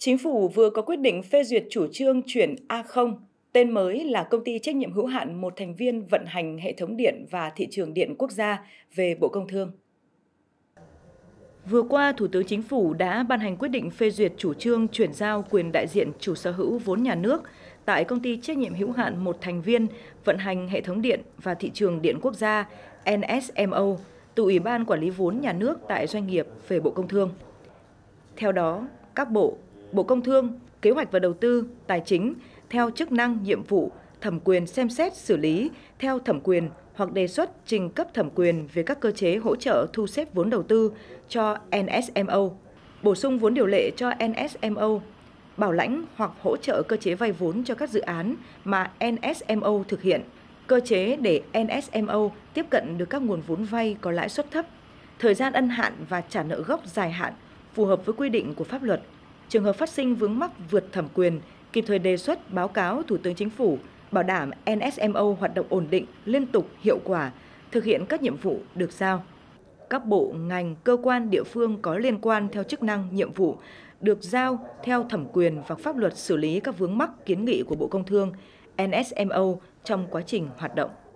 Chính phủ vừa có quyết định phê duyệt chủ trương chuyển A0, tên mới là công ty trách nhiệm hữu hạn một thành viên vận hành hệ thống điện và thị trường điện quốc gia về Bộ Công Thương. Vừa qua, Thủ tướng Chính phủ đã ban hành quyết định phê duyệt chủ trương chuyển giao quyền đại diện chủ sở hữu vốn nhà nước tại công ty trách nhiệm hữu hạn một thành viên vận hành hệ thống điện và thị trường điện quốc gia NSMO từ Ủy ban Quản lý vốn nhà nước tại doanh nghiệp về Bộ Công Thương. Theo đó, các bộ, Bộ Công Thương, Kế hoạch và Đầu tư, Tài chính theo chức năng, nhiệm vụ, thẩm quyền xem xét xử lý theo thẩm quyền hoặc đề xuất trình cấp thẩm quyền về các cơ chế hỗ trợ thu xếp vốn đầu tư cho NSMO, bổ sung vốn điều lệ cho NSMO, bảo lãnh hoặc hỗ trợ cơ chế vay vốn cho các dự án mà NSMO thực hiện, cơ chế để NSMO tiếp cận được các nguồn vốn vay có lãi suất thấp, thời gian ân hạn và trả nợ gốc dài hạn phù hợp với quy định của pháp luật trường hợp phát sinh vướng mắc vượt thẩm quyền, kịp thời đề xuất báo cáo Thủ tướng Chính phủ, bảo đảm NSMO hoạt động ổn định, liên tục, hiệu quả, thực hiện các nhiệm vụ được giao. Các bộ, ngành, cơ quan, địa phương có liên quan theo chức năng, nhiệm vụ, được giao theo thẩm quyền và pháp luật xử lý các vướng mắc kiến nghị của Bộ Công Thương, NSMO trong quá trình hoạt động.